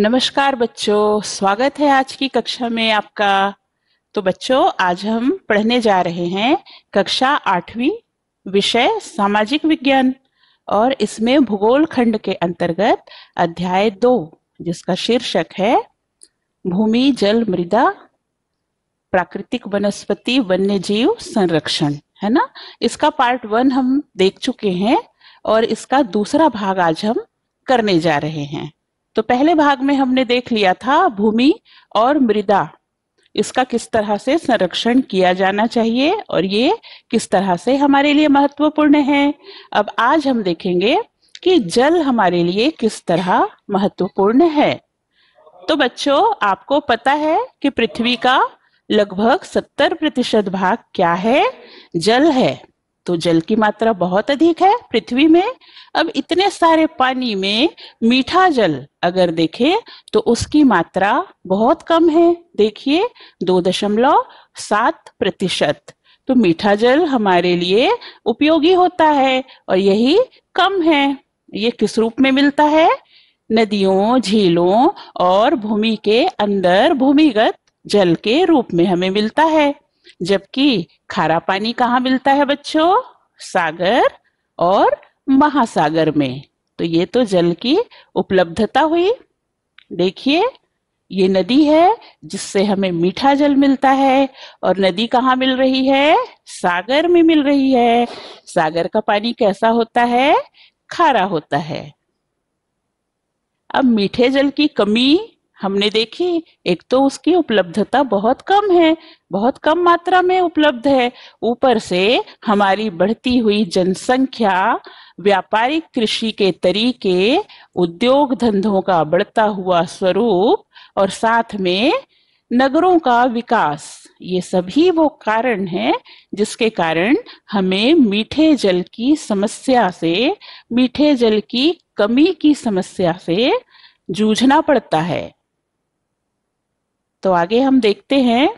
नमस्कार बच्चों स्वागत है आज की कक्षा में आपका तो बच्चों आज हम पढ़ने जा रहे हैं कक्षा आठवीं विषय सामाजिक विज्ञान और इसमें भूगोल खंड के अंतर्गत अध्याय दो जिसका शीर्षक है भूमि जल मृदा प्राकृतिक वनस्पति वन्य जीव संरक्षण है ना इसका पार्ट वन हम देख चुके हैं और इसका दूसरा भाग आज हम करने जा रहे हैं तो पहले भाग में हमने देख लिया था भूमि और मृदा इसका किस तरह से संरक्षण किया जाना चाहिए और ये किस तरह से हमारे लिए महत्वपूर्ण है अब आज हम देखेंगे कि जल हमारे लिए किस तरह महत्वपूर्ण है तो बच्चों आपको पता है कि पृथ्वी का लगभग सत्तर प्रतिशत भाग क्या है जल है तो जल की मात्रा बहुत अधिक है पृथ्वी में अब इतने सारे पानी में मीठा जल अगर देखें तो उसकी मात्रा बहुत कम है देखिए दो दशमलव सात प्रतिशत तो मीठा जल हमारे लिए उपयोगी होता है और यही कम है ये किस रूप में मिलता है नदियों झीलों और भूमि के अंदर भूमिगत जल के रूप में हमें मिलता है जबकि खारा पानी कहाँ मिलता है बच्चों सागर और महासागर में तो ये तो जल की उपलब्धता हुई देखिए ये नदी है जिससे हमें मीठा जल मिलता है और नदी कहाँ मिल रही है सागर में मिल रही है सागर का पानी कैसा होता है खारा होता है अब मीठे जल की कमी हमने देखी एक तो उसकी उपलब्धता बहुत कम है बहुत कम मात्रा में उपलब्ध है ऊपर से हमारी बढ़ती हुई जनसंख्या व्यापारिक कृषि के तरीके उद्योग धंधों का बढ़ता हुआ स्वरूप और साथ में नगरों का विकास ये सभी वो कारण हैं जिसके कारण हमें मीठे जल की समस्या से मीठे जल की कमी की समस्या से जूझना पड़ता है तो आगे हम देखते हैं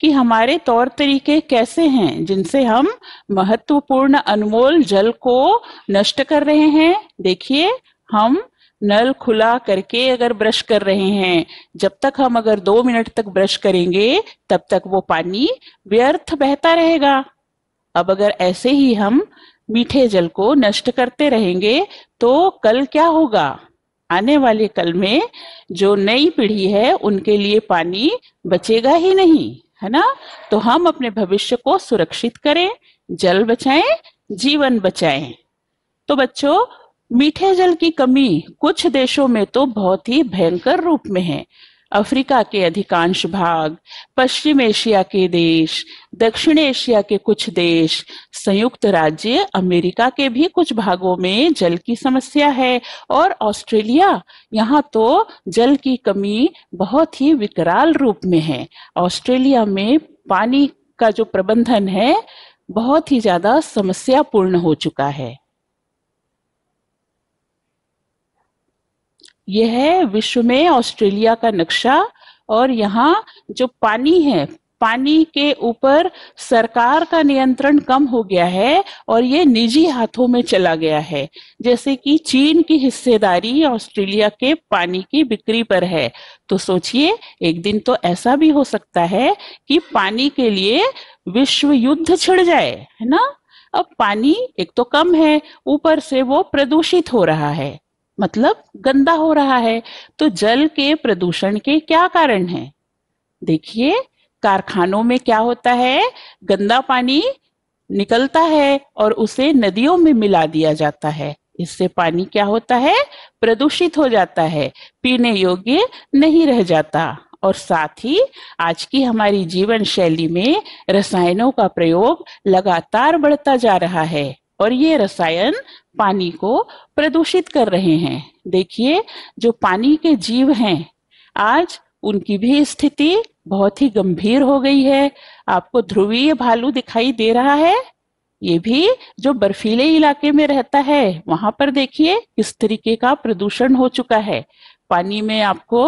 कि हमारे तौर तरीके कैसे हैं जिनसे हम महत्वपूर्ण अनमोल जल को नष्ट कर रहे हैं देखिए हम नल खुला करके अगर ब्रश कर रहे हैं जब तक हम अगर दो मिनट तक ब्रश करेंगे तब तक वो पानी व्यर्थ बहता रहेगा अब अगर ऐसे ही हम मीठे जल को नष्ट करते रहेंगे तो कल क्या होगा आने वाले कल में जो नई पीढ़ी है उनके लिए पानी बचेगा ही नहीं है ना तो हम अपने भविष्य को सुरक्षित करें जल बचाएं जीवन बचाएं तो बच्चों मीठे जल की कमी कुछ देशों में तो बहुत ही भयंकर रूप में है अफ्रीका के अधिकांश भाग पश्चिम एशिया के देश दक्षिण एशिया के कुछ देश संयुक्त राज्य अमेरिका के भी कुछ भागों में जल की समस्या है और ऑस्ट्रेलिया यहाँ तो जल की कमी बहुत ही विकराल रूप में है ऑस्ट्रेलिया में पानी का जो प्रबंधन है बहुत ही ज्यादा समस्यापूर्ण हो चुका है यह है विश्व में ऑस्ट्रेलिया का नक्शा और यहाँ जो पानी है पानी के ऊपर सरकार का नियंत्रण कम हो गया है और ये निजी हाथों में चला गया है जैसे कि चीन की हिस्सेदारी ऑस्ट्रेलिया के पानी की बिक्री पर है तो सोचिए एक दिन तो ऐसा भी हो सकता है कि पानी के लिए विश्व युद्ध छिड़ जाए है ना अब पानी एक तो कम है ऊपर से वो प्रदूषित हो रहा है मतलब गंदा हो रहा है तो जल के प्रदूषण के क्या कारण हैं देखिए कारखानों में क्या होता है गंदा पानी निकलता है और उसे नदियों में मिला दिया जाता है इससे पानी क्या होता है प्रदूषित हो जाता है पीने योग्य नहीं रह जाता और साथ ही आज की हमारी जीवन शैली में रसायनों का प्रयोग लगातार बढ़ता जा रहा है और ये रसायन पानी को प्रदूषित कर रहे हैं देखिए जो पानी के जीव हैं आज उनकी भी स्थिति बहुत ही गंभीर हो गई है आपको ध्रुवीय भालू दिखाई दे रहा है ये भी जो बर्फीले इलाके में रहता है वहां पर देखिए किस तरीके का प्रदूषण हो चुका है पानी में आपको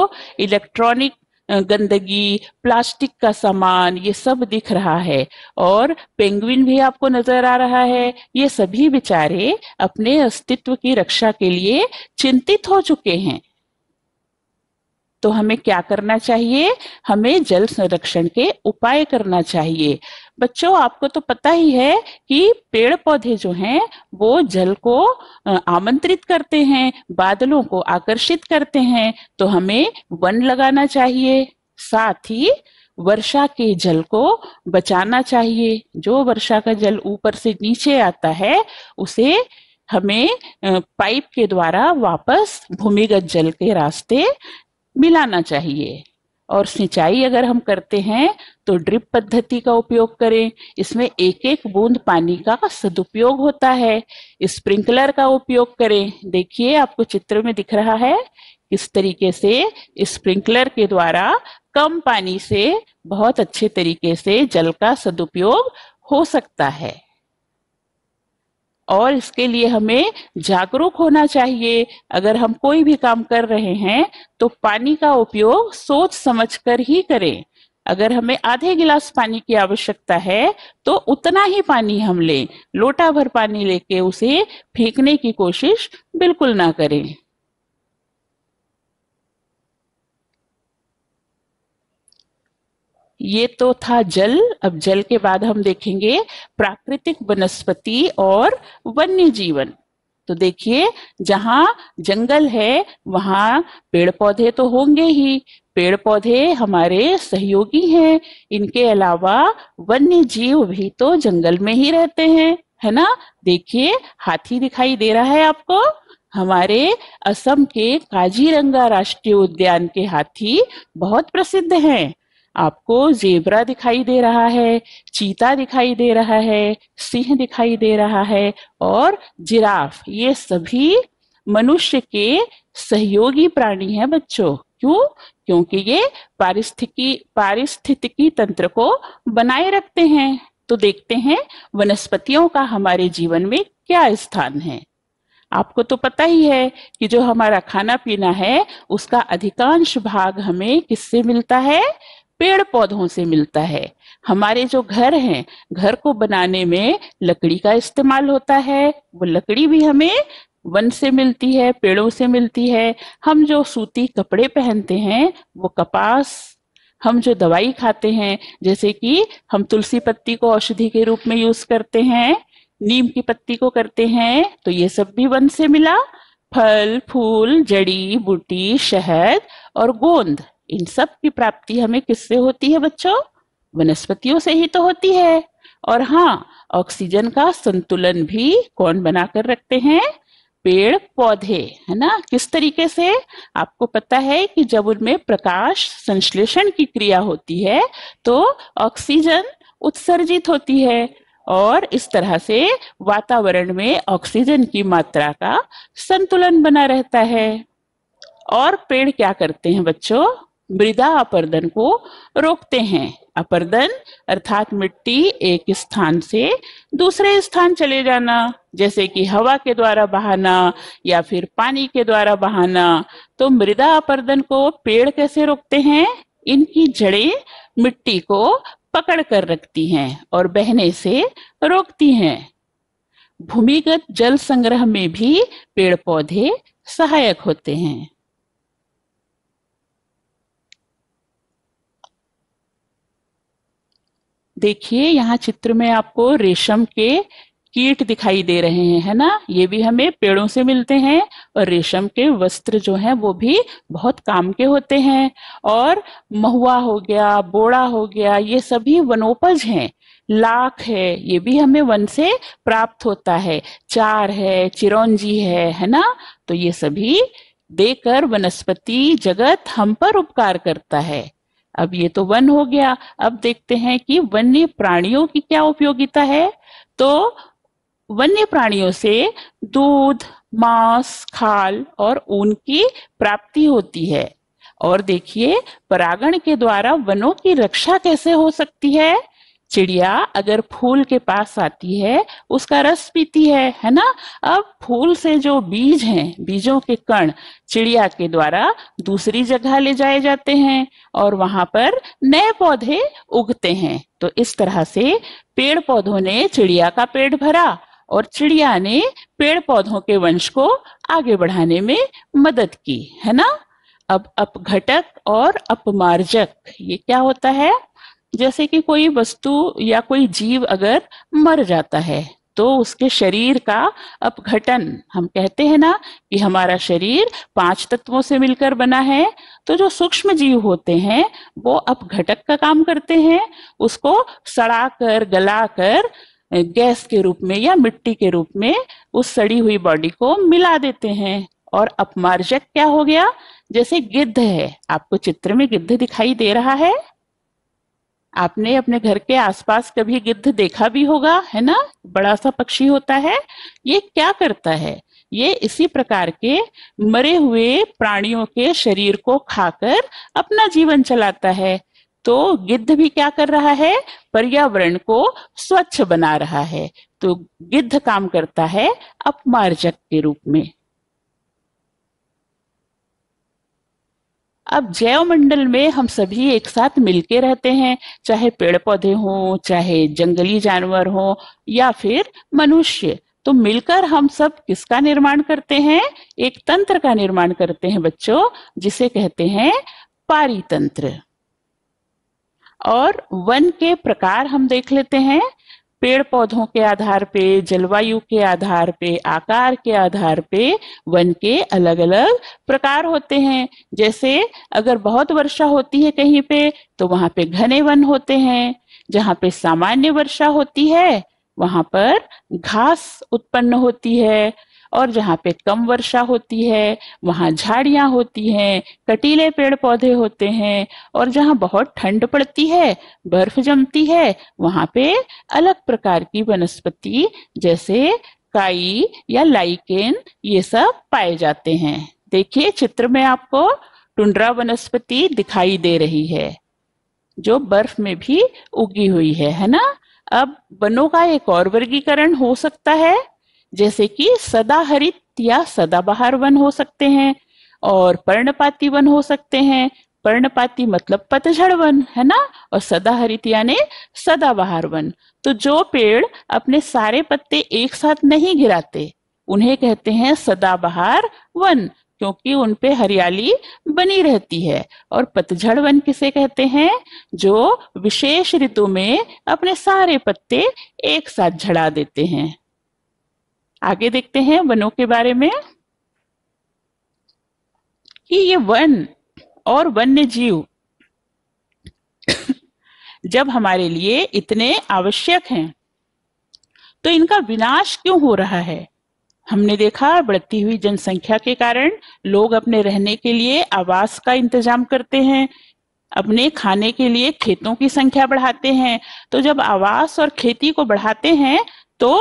इलेक्ट्रॉनिक गंदगी प्लास्टिक का सामान ये सब दिख रहा है और पेंगुइन भी आपको नजर आ रहा है ये सभी बेचारे अपने अस्तित्व की रक्षा के लिए चिंतित हो चुके हैं तो हमें क्या करना चाहिए हमें जल संरक्षण के उपाय करना चाहिए बच्चों आपको तो पता ही है कि पेड़ पौधे जो हैं वो जल को आमंत्रित करते हैं बादलों को आकर्षित करते हैं तो हमें वन लगाना चाहिए साथ ही वर्षा के जल को बचाना चाहिए जो वर्षा का जल ऊपर से नीचे आता है उसे हमें पाइप के द्वारा वापस भूमिगत जल के रास्ते मिलाना चाहिए और सिंचाई अगर हम करते हैं तो ड्रिप पद्धति का उपयोग करें इसमें एक एक बूंद पानी का सदुपयोग होता है स्प्रिंकलर का उपयोग करें देखिए आपको चित्र में दिख रहा है किस तरीके से स्प्रिंकलर के द्वारा कम पानी से बहुत अच्छे तरीके से जल का सदुपयोग हो सकता है और इसके लिए हमें जागरूक होना चाहिए अगर हम कोई भी काम कर रहे हैं तो पानी का उपयोग सोच समझकर ही करें अगर हमें आधे गिलास पानी की आवश्यकता है तो उतना ही पानी हम लें लोटा भर पानी लेके उसे फेंकने की कोशिश बिल्कुल ना करें ये तो था जल अब जल के बाद हम देखेंगे प्राकृतिक वनस्पति और वन्य जीवन तो देखिए जहाँ जंगल है वहाँ पेड़ पौधे तो होंगे ही पेड़ पौधे हमारे सहयोगी हैं इनके अलावा वन्य जीव भी तो जंगल में ही रहते हैं है ना देखिए हाथी दिखाई दे रहा है आपको हमारे असम के काजीरंगा राष्ट्रीय उद्यान के हाथी बहुत प्रसिद्ध हैं आपको जेबरा दिखाई दे रहा है चीता दिखाई दे रहा है सिंह दिखाई दे रहा है और जिराफ ये सभी मनुष्य के सहयोगी प्राणी हैं बच्चों क्यों क्योंकि ये पारिस्थिकी पारिस्थितिकी तंत्र को बनाए रखते हैं तो देखते हैं वनस्पतियों का हमारे जीवन में क्या स्थान है आपको तो पता ही है कि जो हमारा खाना पीना है उसका अधिकांश भाग हमें किससे मिलता है पेड़ पौधों से मिलता है हमारे जो घर हैं घर को बनाने में लकड़ी का इस्तेमाल होता है वो लकड़ी भी हमें वन से मिलती है पेड़ों से मिलती है हम जो सूती कपड़े पहनते हैं वो कपास हम जो दवाई खाते हैं जैसे कि हम तुलसी पत्ती को औषधि के रूप में यूज करते हैं नीम की पत्ती को करते हैं तो ये सब भी वन से मिला फल फूल जड़ी बूटी शहद और गोंद इन सब की प्राप्ति हमें किससे होती है बच्चों वनस्पतियों से ही तो होती है और हाँ ऑक्सीजन का संतुलन भी कौन बनाकर रखते हैं पेड़ पौधे है ना किस तरीके से आपको पता है कि जब उनमें प्रकाश संश्लेषण की क्रिया होती है तो ऑक्सीजन उत्सर्जित होती है और इस तरह से वातावरण में ऑक्सीजन की मात्रा का संतुलन बना रहता है और पेड़ क्या करते हैं बच्चों मृदा अपर्दन को रोकते हैं अपर्दन अर्थात मिट्टी एक स्थान से दूसरे स्थान चले जाना जैसे कि हवा के द्वारा बहाना या फिर पानी के द्वारा बहाना तो मृदा अपर्दन को पेड़ कैसे रोकते हैं इनकी जड़ें मिट्टी को पकड़ कर रखती हैं और बहने से रोकती हैं भूमिगत जल संग्रह में भी पेड़ पौधे सहायक होते हैं देखिए यहाँ चित्र में आपको रेशम के कीट दिखाई दे रहे हैं है ना ये भी हमें पेड़ों से मिलते हैं और रेशम के वस्त्र जो हैं वो भी बहुत काम के होते हैं और महुआ हो गया बोड़ा हो गया ये सभी वनोपज हैं लाख है ये भी हमें वन से प्राप्त होता है चार है चिरौंजी है है ना तो ये सभी देकर वनस्पति जगत हम पर उपकार करता है अब ये तो वन हो गया अब देखते हैं कि वन्य प्राणियों की क्या उपयोगिता है तो वन्य प्राणियों से दूध मांस खाल और ऊन की प्राप्ति होती है और देखिए परागण के द्वारा वनों की रक्षा कैसे हो सकती है चिड़िया अगर फूल के पास आती है उसका रस पीती है है ना अब फूल से जो बीज हैं बीजों के कण चिड़िया के द्वारा दूसरी जगह ले जाए जाते हैं और वहां पर नए पौधे उगते हैं तो इस तरह से पेड़ पौधों ने चिड़िया का पेट भरा और चिड़िया ने पेड़ पौधों के वंश को आगे बढ़ाने में मदद की है ना अब अपघटक और अपमार्जक ये क्या होता है जैसे कि कोई वस्तु या कोई जीव अगर मर जाता है तो उसके शरीर का अपघटन हम कहते हैं ना कि हमारा शरीर पांच तत्वों से मिलकर बना है तो जो सूक्ष्म जीव होते हैं वो अपघटक का काम करते हैं उसको सड़ाकर गलाकर गैस के रूप में या मिट्टी के रूप में उस सड़ी हुई बॉडी को मिला देते हैं और अपमार्जक क्या हो गया जैसे गिद्ध है आपको चित्र में गिद्ध दिखाई दे रहा है आपने अपने घर के आसपास कभी गिद्ध देखा भी होगा है ना बड़ा सा पक्षी होता है ये क्या करता है ये इसी प्रकार के मरे हुए प्राणियों के शरीर को खाकर अपना जीवन चलाता है तो गिद्ध भी क्या कर रहा है पर्यावरण को स्वच्छ बना रहा है तो गिद्ध काम करता है अपमार्जक के रूप में अब मंडल में हम सभी एक साथ मिलके रहते हैं चाहे पेड़ पौधे हों चाहे जंगली जानवर हों या फिर मनुष्य तो मिलकर हम सब किसका निर्माण करते हैं एक तंत्र का निर्माण करते हैं बच्चों जिसे कहते हैं पारितंत्र और वन के प्रकार हम देख लेते हैं पेड़ पौधों के आधार पे जलवायु के आधार पे आकार के आधार पे वन के अलग अलग प्रकार होते हैं जैसे अगर बहुत वर्षा होती है कहीं पे तो वहां पे घने वन होते हैं जहां पे सामान्य वर्षा होती है वहां पर घास उत्पन्न होती है और जहाँ पे कम वर्षा होती है वहाँ झाड़ियाँ होती हैं कटीले पेड़ पौधे होते हैं और जहाँ बहुत ठंड पड़ती है बर्फ जमती है वहाँ पे अलग प्रकार की वनस्पति जैसे काई या लाइकेन ये सब पाए जाते हैं देखिए चित्र में आपको टुंड्रा वनस्पति दिखाई दे रही है जो बर्फ में भी उगी हुई है है ना अब वनों का एक और वर्गीकरण हो सकता है जैसे कि सदाहरित या सदाबहार वन हो सकते हैं और पर्णपाती वन हो सकते हैं पर्णपाती मतलब पतझड़ वन है ना और सदाहरित यानी सदाबहार वन तो जो पेड़ अपने सारे पत्ते एक साथ नहीं गिराते उन्हें कहते हैं सदाबहार वन क्योंकि उन पे हरियाली बनी रहती है और पतझड़ वन किसे कहते हैं जो विशेष ऋतु में अपने सारे पत्ते एक साथ झड़ा देते हैं आगे देखते हैं वनों के बारे में कि ये वन और वन्य जीव जब हमारे लिए इतने आवश्यक हैं तो इनका विनाश क्यों हो रहा है हमने देखा बढ़ती हुई जनसंख्या के कारण लोग अपने रहने के लिए आवास का इंतजाम करते हैं अपने खाने के लिए खेतों की संख्या बढ़ाते हैं तो जब आवास और खेती को बढ़ाते हैं तो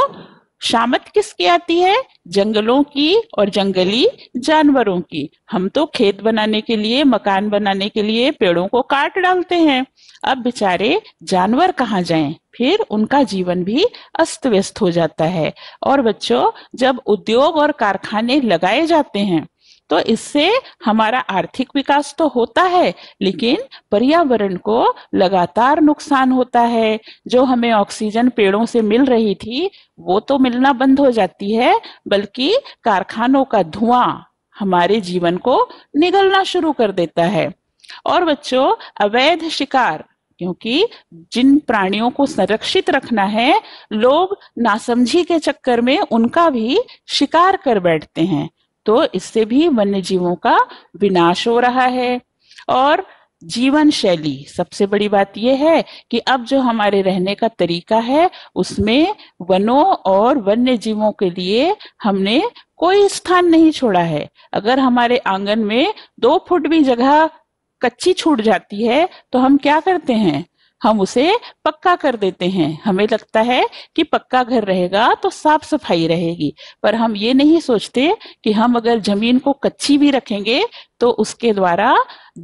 शामत किसकी आती है जंगलों की और जंगली जानवरों की हम तो खेत बनाने के लिए मकान बनाने के लिए पेड़ों को काट डालते हैं अब बेचारे जानवर कहाँ जाएं फिर उनका जीवन भी अस्त व्यस्त हो जाता है और बच्चों जब उद्योग और कारखाने लगाए जाते हैं तो इससे हमारा आर्थिक विकास तो होता है लेकिन पर्यावरण को लगातार नुकसान होता है जो हमें ऑक्सीजन पेड़ों से मिल रही थी वो तो मिलना बंद हो जाती है बल्कि कारखानों का धुआं हमारे जीवन को निगलना शुरू कर देता है और बच्चों अवैध शिकार क्योंकि जिन प्राणियों को संरक्षित रखना है लोग नासमझी के चक्कर में उनका भी शिकार कर बैठते हैं तो इससे भी वन्य जीवों का विनाश हो रहा है और जीवन शैली सबसे बड़ी बात यह है कि अब जो हमारे रहने का तरीका है उसमें वनों और वन्य जीवों के लिए हमने कोई स्थान नहीं छोड़ा है अगर हमारे आंगन में दो फुट भी जगह कच्ची छूट जाती है तो हम क्या करते हैं हम उसे पक्का कर देते हैं हमें लगता है कि पक्का घर रहेगा तो साफ सफाई रहेगी पर हम ये नहीं सोचते कि हम अगर जमीन को कच्ची भी रखेंगे तो उसके द्वारा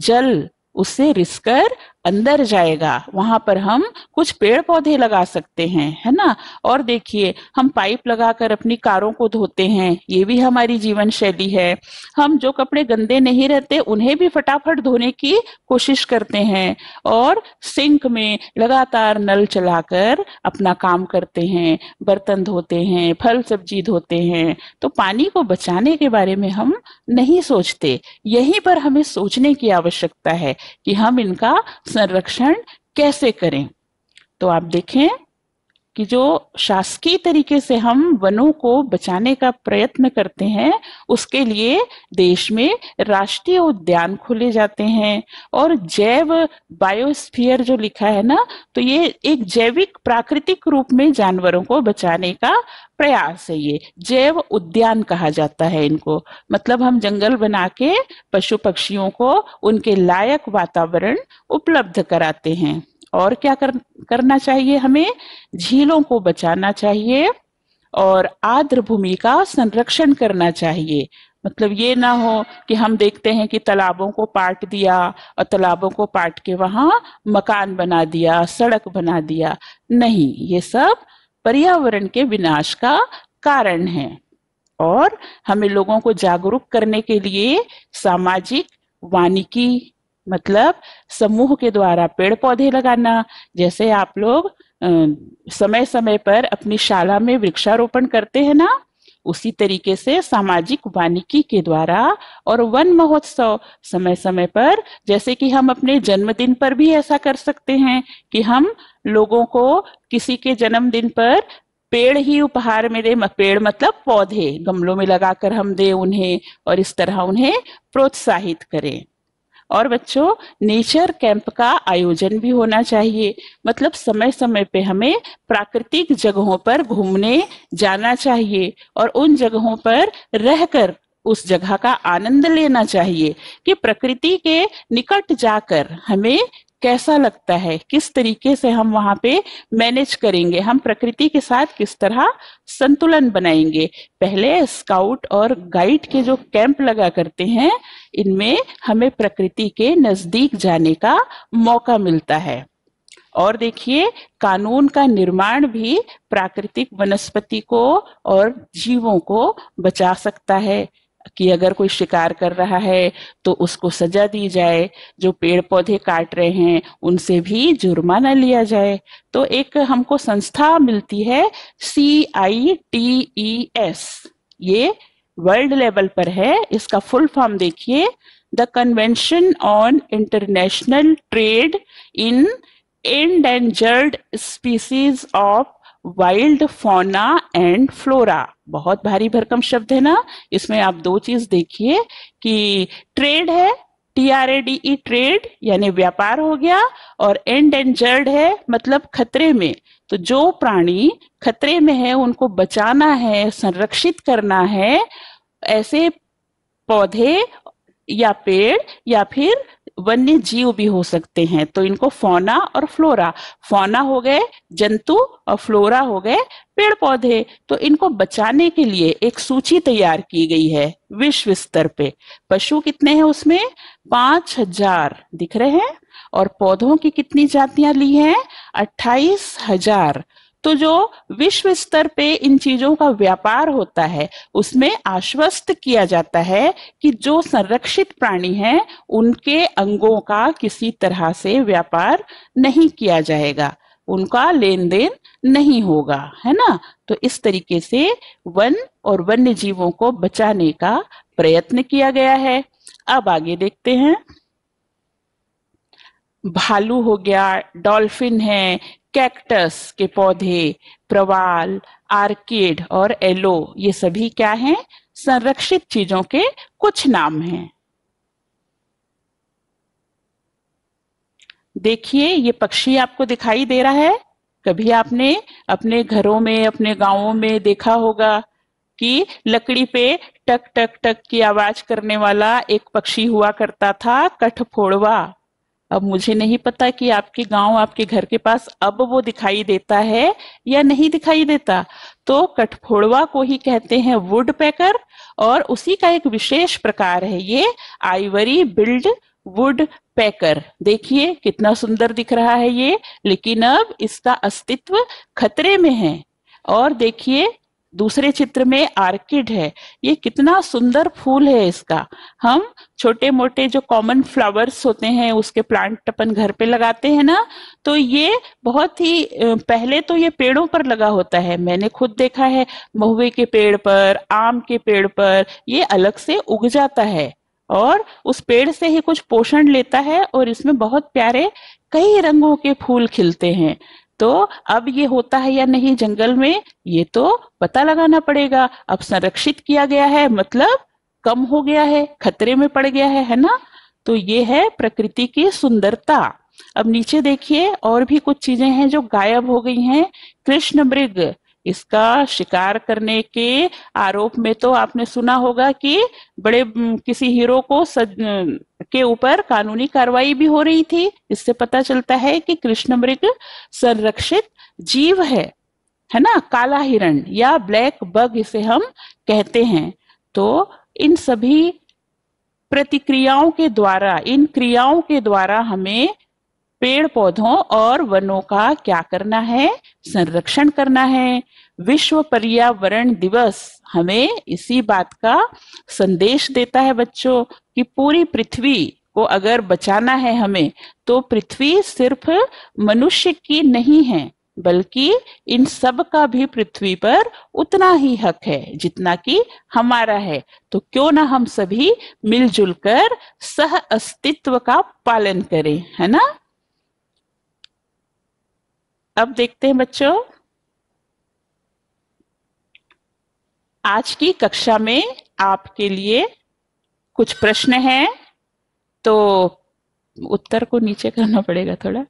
जल उससे रिसकर अंदर जाएगा वहां पर हम कुछ पेड़ पौधे लगा सकते हैं है ना और देखिए हम पाइप लगाकर अपनी कारों को धोते हैं ये भी हमारी जीवन शैली है हम जो कपड़े गंदे नहीं रहते उन्हें भी फटाफट धोने की कोशिश करते हैं और सिंक में लगातार नल चलाकर अपना काम करते हैं बर्तन धोते हैं फल सब्जी धोते हैं तो पानी को बचाने के बारे में हम नहीं सोचते यहीं पर हमें सोचने की आवश्यकता है कि हम इनका संरक्षण कैसे करें तो आप देखें कि जो शासकीय तरीके से हम वनों को बचाने का प्रयत्न करते हैं उसके लिए देश में राष्ट्रीय उद्यान खोले जाते हैं और जैव बायोस्फीयर जो लिखा है ना तो ये एक जैविक प्राकृतिक रूप में जानवरों को बचाने का प्रयास है ये जैव उद्यान कहा जाता है इनको मतलब हम जंगल बना के पशु पक्षियों को उनके लायक वातावरण उपलब्ध कराते हैं और क्या कर, करना चाहिए हमें झीलों को बचाना चाहिए और आर्द्र भूमि का संरक्षण करना चाहिए मतलब ये ना हो कि हम देखते हैं कि तालाबों को पाट दिया और तालाबों को पाट के वहां मकान बना दिया सड़क बना दिया नहीं ये सब पर्यावरण के विनाश का कारण है और हमें लोगों को जागरूक करने के लिए सामाजिक वानिकी मतलब समूह के द्वारा पेड़ पौधे लगाना जैसे आप लोग समय समय पर अपनी शाला में वृक्षारोपण करते हैं ना उसी तरीके से सामाजिक वानिकी के द्वारा और वन महोत्सव समय समय पर जैसे कि हम अपने जन्मदिन पर भी ऐसा कर सकते हैं कि हम लोगों को किसी के जन्मदिन पर पेड़ ही उपहार में दे पेड़ मतलब पौधे गमलों में लगाकर हम दे उन्हें और इस तरह उन्हें प्रोत्साहित करें और बच्चों नेचर कैंप का आयोजन भी होना चाहिए मतलब समय समय पे हमें प्राकृतिक जगहों पर घूमने जाना चाहिए और उन जगहों पर रहकर उस जगह का आनंद लेना चाहिए कि प्रकृति के निकट जाकर हमें कैसा लगता है किस तरीके से हम वहां पे मैनेज करेंगे हम प्रकृति के साथ किस तरह संतुलन बनाएंगे पहले स्काउट और गाइड के जो कैंप लगा करते हैं इनमें हमें प्रकृति के नजदीक जाने का मौका मिलता है और देखिए कानून का निर्माण भी प्राकृतिक वनस्पति को और जीवों को बचा सकता है कि अगर कोई शिकार कर रहा है तो उसको सजा दी जाए जो पेड़ पौधे काट रहे हैं उनसे भी जुर्माना लिया जाए तो एक हमको संस्था मिलती है C I T E S ये वर्ल्ड लेवल पर है इसका फुल फॉर्म देखिए the convention on international trade in endangered species of wild fauna and flora बहुत भारी भरकम शब्द है ना इसमें आप दो चीज देखिए कि ट्रेड है T R A D E trade यानी व्यापार हो गया और एंड जर्ड है मतलब खतरे में तो जो प्राणी खतरे में है उनको बचाना है संरक्षित करना है ऐसे पौधे या पेड़ या फिर वन्य जीव भी हो सकते हैं तो इनको फोना और फ्लोरा फोना हो गए जंतु और फ्लोरा हो गए पेड़ पौधे तो इनको बचाने के लिए एक सूची तैयार की गई है विश्व स्तर पे पशु कितने हैं उसमें पांच हजार दिख रहे हैं और पौधों की कितनी जातियां ली हैं अट्ठाईस हजार तो जो विश्व स्तर पे इन चीजों का व्यापार होता है उसमें आश्वस्त किया जाता है कि जो संरक्षित प्राणी हैं उनके अंगों का किसी तरह से व्यापार नहीं किया जाएगा उनका लेन देन नहीं होगा है ना तो इस तरीके से वन और वन्य जीवों को बचाने का प्रयत्न किया गया है अब आगे देखते हैं भालू हो गया डॉल्फिन है कैक्टस के पौधे प्रवाल आर्किड और एलो ये सभी क्या हैं संरक्षित चीजों के कुछ नाम हैं देखिए ये पक्षी आपको दिखाई दे रहा है कभी आपने अपने घरों में अपने गांवों में देखा होगा कि लकड़ी पे टक टक टक की आवाज करने वाला एक पक्षी हुआ करता था कठफोड़वा अब मुझे नहीं पता कि आपके गांव आपके घर के पास अब वो दिखाई देता है या नहीं दिखाई देता तो कठफोड़वा को ही कहते हैं वुड पैकर और उसी का एक विशेष प्रकार है ये आइवरी बिल्ड वुड पैकर देखिए कितना सुंदर दिख रहा है ये लेकिन अब इसका अस्तित्व खतरे में है और देखिए दूसरे चित्र में आर्किड है ये कितना सुंदर फूल है इसका हम छोटे मोटे जो कॉमन फ्लावर्स होते हैं उसके प्लांट अपन घर पे लगाते हैं ना तो ये बहुत ही पहले तो ये पेड़ों पर लगा होता है मैंने खुद देखा है महुए के पेड़ पर आम के पेड़ पर ये अलग से उग जाता है और उस पेड़ से ही कुछ पोषण लेता है और इसमें बहुत प्यारे कई रंगों के फूल खिलते हैं तो अब ये होता है या नहीं जंगल में ये तो पता लगाना पड़ेगा अब संरक्षित किया गया है मतलब कम हो गया है खतरे में पड़ गया है है ना तो ये है प्रकृति की सुंदरता अब नीचे देखिए और भी कुछ चीजें हैं जो गायब हो गई हैं कृष्ण मृग इसका शिकार करने के आरोप में तो आपने सुना होगा कि बड़े किसी हीरो को सज, के ऊपर कानूनी कार्रवाई भी हो रही थी इससे पता चलता है कि कृष्ण मृग संरक्षित जीव है है ना काला हिरण या ब्लैक बग इसे हम कहते हैं तो इन सभी प्रतिक्रियाओं के द्वारा इन क्रियाओं के द्वारा हमें पेड़ पौधों और वनों का क्या करना है संरक्षण करना है विश्व पर्यावरण दिवस हमें इसी बात का संदेश देता है बच्चों कि पूरी पृथ्वी को अगर बचाना है हमें तो पृथ्वी सिर्फ मनुष्य की नहीं है बल्कि इन सब का भी पृथ्वी पर उतना ही हक है जितना कि हमारा है तो क्यों ना हम सभी मिलजुल कर सह अस्तित्व का पालन करें है ना अब देखते हैं बच्चों आज की कक्षा में आपके लिए कुछ प्रश्न हैं तो उत्तर को नीचे करना पड़ेगा थोड़ा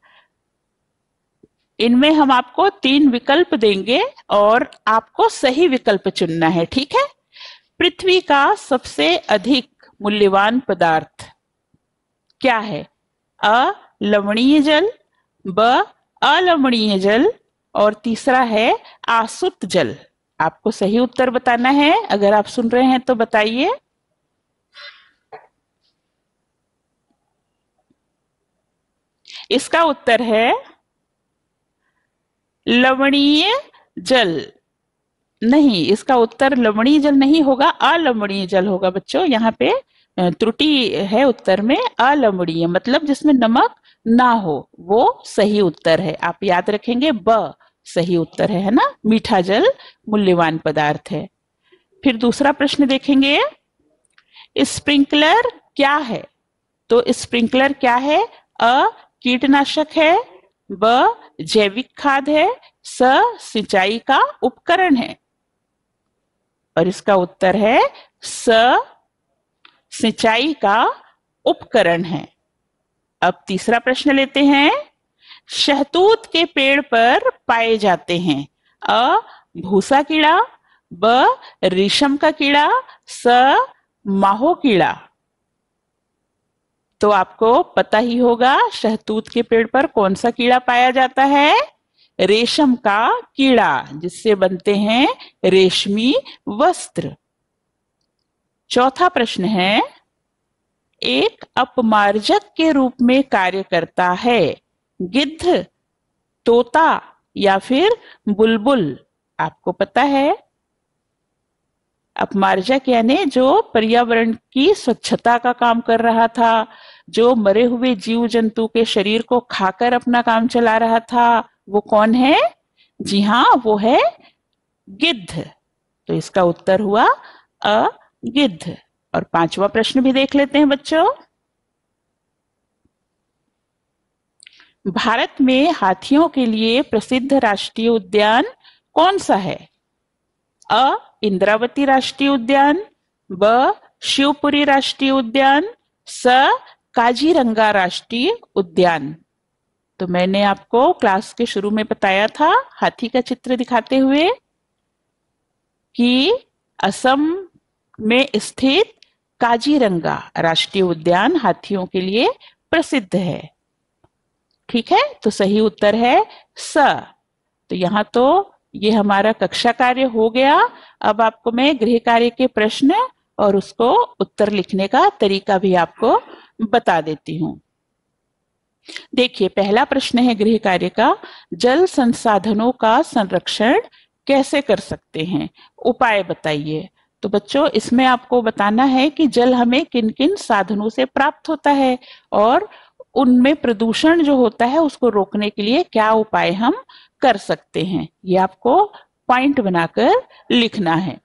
इनमें हम आपको तीन विकल्प देंगे और आपको सही विकल्प चुनना है ठीक है पृथ्वी का सबसे अधिक मूल्यवान पदार्थ क्या है अ लवणीय जल ब अलमणीय जल और तीसरा है आसुत जल आपको सही उत्तर बताना है अगर आप सुन रहे हैं तो बताइए इसका उत्तर है लवणीय जल नहीं इसका उत्तर लवणीय जल नहीं होगा अलवणीय जल होगा बच्चों यहां पे त्रुटि है उत्तर में अलमणीय मतलब जिसमें नमक ना हो वो सही उत्तर है आप याद रखेंगे ब सही उत्तर है है ना मीठा जल मूल्यवान पदार्थ है फिर दूसरा प्रश्न देखेंगे स्प्रिंकलर क्या है तो स्प्रिंकलर क्या है अ कीटनाशक है ब जैविक खाद है स सिंचाई का उपकरण है और इसका उत्तर है स सिंचाई का उपकरण है अब तीसरा प्रश्न लेते हैं शहतूत के पेड़ पर पाए जाते हैं अ भूसा कीड़ा ब रेशम का कीड़ा स माहो कीड़ा तो आपको पता ही होगा शहतूत के पेड़ पर कौन सा कीड़ा पाया जाता है रेशम का कीड़ा जिससे बनते हैं रेशमी वस्त्र चौथा प्रश्न है एक अपमार्जक के रूप में कार्य करता है गिद्ध तोता या फिर बुलबुल आपको पता है अपमार्जक यानी जो पर्यावरण की स्वच्छता का काम कर रहा था जो मरे हुए जीव जंतु के शरीर को खाकर अपना काम चला रहा था वो कौन है जी हाँ वो है गिद्ध तो इसका उत्तर हुआ अ गिद्ध और पांचवा प्रश्न भी देख लेते हैं बच्चों भारत में हाथियों के लिए प्रसिद्ध राष्ट्रीय उद्यान कौन सा है अ इंद्रावती राष्ट्रीय उद्यान ब शिवपुरी राष्ट्रीय उद्यान स काजीरंगा राष्ट्रीय उद्यान तो मैंने आपको क्लास के शुरू में बताया था हाथी का चित्र दिखाते हुए कि असम में स्थित काजीरंगा राष्ट्रीय उद्यान हाथियों के लिए प्रसिद्ध है ठीक है तो सही उत्तर है स तो यहाँ तो ये हमारा कक्षा कार्य हो गया अब आपको मैं गृह कार्य के प्रश्न और उसको उत्तर लिखने का तरीका भी आपको बता देती हूं देखिए पहला प्रश्न है गृह कार्य का जल संसाधनों का संरक्षण कैसे कर सकते हैं उपाय बताइए तो बच्चों इसमें आपको बताना है कि जल हमें किन किन साधनों से प्राप्त होता है और उनमें प्रदूषण जो होता है उसको रोकने के लिए क्या उपाय हम कर सकते हैं ये आपको पॉइंट बनाकर लिखना है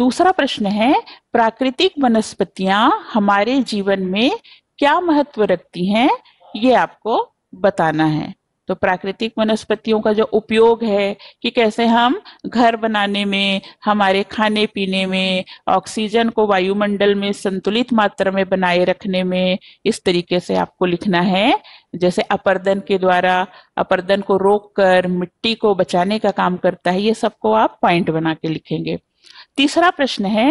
दूसरा प्रश्न है प्राकृतिक वनस्पतियां हमारे जीवन में क्या महत्व रखती हैं ये आपको बताना है तो प्राकृतिक वनस्पतियों का जो उपयोग है कि कैसे हम घर बनाने में हमारे खाने पीने में ऑक्सीजन को वायुमंडल में संतुलित मात्रा में बनाए रखने में इस तरीके से आपको लिखना है जैसे अपर्दन के द्वारा अपर्दन को रोककर मिट्टी को बचाने का काम करता है ये सबको आप पॉइंट बना के लिखेंगे तीसरा प्रश्न है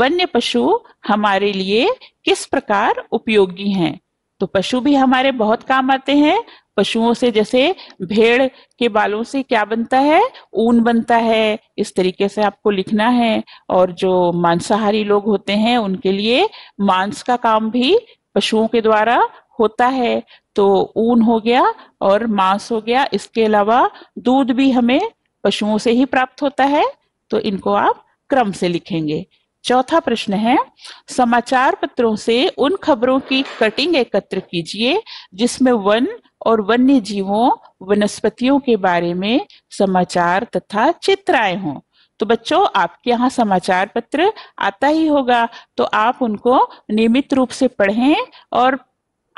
वन्य पशु हमारे लिए किस प्रकार उपयोगी हैं तो पशु भी हमारे बहुत काम आते हैं पशुओं से जैसे भेड़ के बालों से क्या बनता है ऊन बनता है इस तरीके से आपको लिखना है और जो मांसाहारी लोग होते हैं उनके लिए मांस का काम भी पशुओं के द्वारा होता है तो ऊन हो गया और मांस हो गया इसके अलावा दूध भी हमें पशुओं से ही प्राप्त होता है तो इनको आप क्रम से लिखेंगे चौथा प्रश्न है समाचार पत्रों से उन खबरों की कटिंग एकत्र कीजिए जिसमें वन और वन्य जीवों वनस्पतियों के बारे में समाचार तथा चित्र आए हों तो बच्चों आपके यहाँ समाचार पत्र आता ही होगा तो आप उनको नियमित रूप से पढ़ें और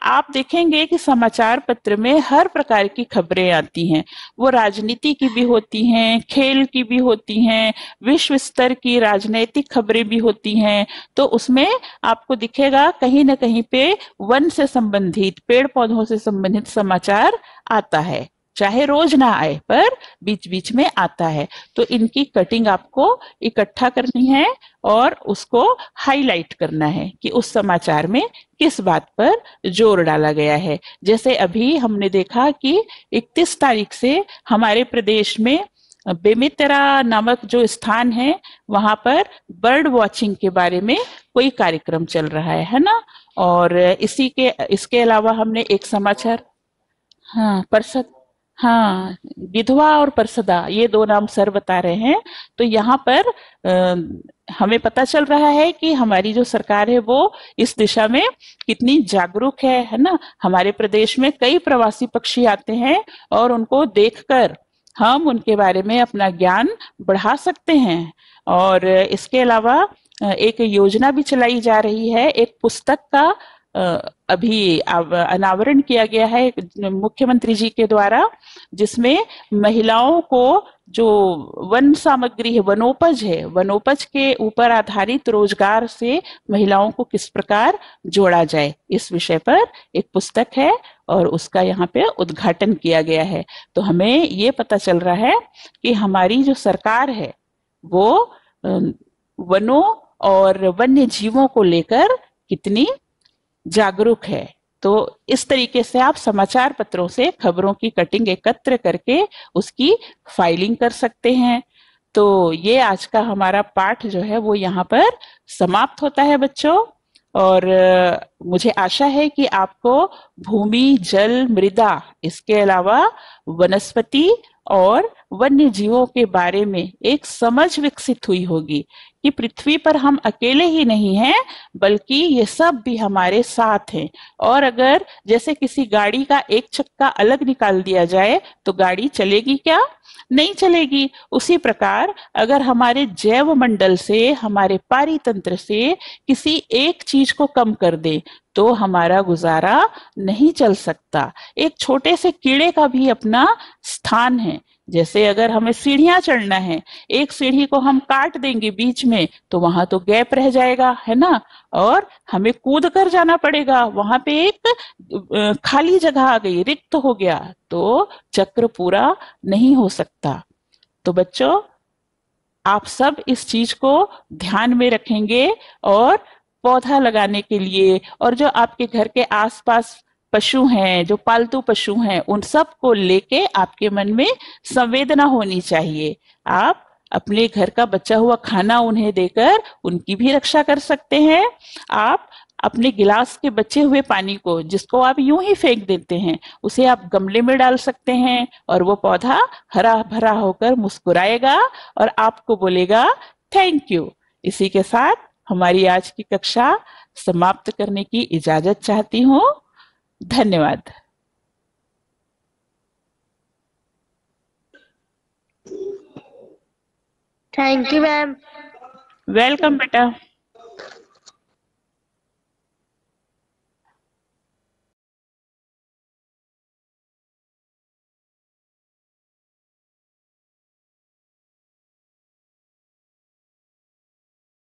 आप देखेंगे कि समाचार पत्र में हर प्रकार की खबरें आती हैं वो राजनीति की भी होती हैं खेल की भी होती हैं विश्व स्तर की राजनैतिक खबरें भी होती हैं तो उसमें आपको दिखेगा कहीं ना कहीं पे वन से संबंधित पेड़ पौधों से संबंधित समाचार आता है चाहे रोज ना आए पर बीच बीच में आता है तो इनकी कटिंग आपको इकट्ठा करनी है और उसको हाईलाइट करना है कि उस समाचार में किस बात पर जोर डाला गया है जैसे अभी हमने देखा कि 31 तारीख से हमारे प्रदेश में बेमित्रा नामक जो स्थान है वहां पर बर्ड वॉचिंग के बारे में कोई कार्यक्रम चल रहा है है ना और इसी के इसके अलावा हमने एक समाचार हाँ परसद हाँ विधवा और परसदा ये दो नाम सर बता रहे हैं तो यहाँ पर आ, हमें पता चल रहा है कि हमारी जो सरकार है वो इस दिशा में कितनी जागरूक है है ना हमारे प्रदेश में कई प्रवासी पक्षी आते हैं और उनको देखकर हम उनके बारे में अपना ज्ञान बढ़ा सकते हैं और इसके अलावा एक योजना भी चलाई जा रही है एक पुस्तक का अभी अनावरण किया गया है मुख्यमंत्री जी के द्वारा जिसमें महिलाओं को जो वन सामग्री है वनोपज है वनोपज के ऊपर आधारित रोजगार से महिलाओं को किस प्रकार जोड़ा जाए इस विषय पर एक पुस्तक है और उसका यहाँ पे उद्घाटन किया गया है तो हमें ये पता चल रहा है कि हमारी जो सरकार है वो वनों और वन्य जीवों को लेकर कितनी जागरूक है तो इस तरीके से आप समाचार पत्रों से खबरों की कटिंग एकत्र करके उसकी फाइलिंग कर सकते हैं तो ये आज का हमारा पाठ जो है वो यहाँ पर समाप्त होता है बच्चों और मुझे आशा है कि आपको भूमि जल मृदा इसके अलावा वनस्पति और वन्य जीवों के बारे में एक समझ विकसित हुई होगी कि पृथ्वी पर हम अकेले ही नहीं हैं बल्कि ये सब भी हमारे साथ हैं और अगर जैसे किसी गाड़ी का एक चक्का अलग निकाल दिया जाए तो गाड़ी चलेगी क्या नहीं चलेगी उसी प्रकार अगर हमारे जैव मंडल से हमारे पारितंत्र से किसी एक चीज को कम कर दे तो हमारा गुजारा नहीं चल सकता एक छोटे से कीड़े का भी अपना स्थान है जैसे अगर हमें सीढ़ियां चढ़ना है एक सीढ़ी को हम काट देंगे बीच में तो वहां तो गैप रह जाएगा है ना और हमें कूद कर जाना पड़ेगा वहां पे एक खाली जगह आ गई रिक्त हो गया तो चक्र पूरा नहीं हो सकता तो बच्चों आप सब इस चीज को ध्यान में रखेंगे और पौधा लगाने के लिए और जो आपके घर के आसपास पशु हैं जो पालतू पशु हैं उन सब को लेके आपके मन में संवेदना होनी चाहिए आप अपने घर का बचा हुआ खाना उन्हें देकर उनकी भी रक्षा कर सकते हैं आप अपने गिलास के बचे हुए पानी को जिसको आप यूं ही फेंक देते हैं उसे आप गमले में डाल सकते हैं और वो पौधा हरा भरा होकर मुस्कुराएगा और आपको बोलेगा थैंक यू इसी के साथ हमारी आज की कक्षा समाप्त करने की इजाजत चाहती हूँ धन्यवाद थैंक यू मैम वेलकम बेटा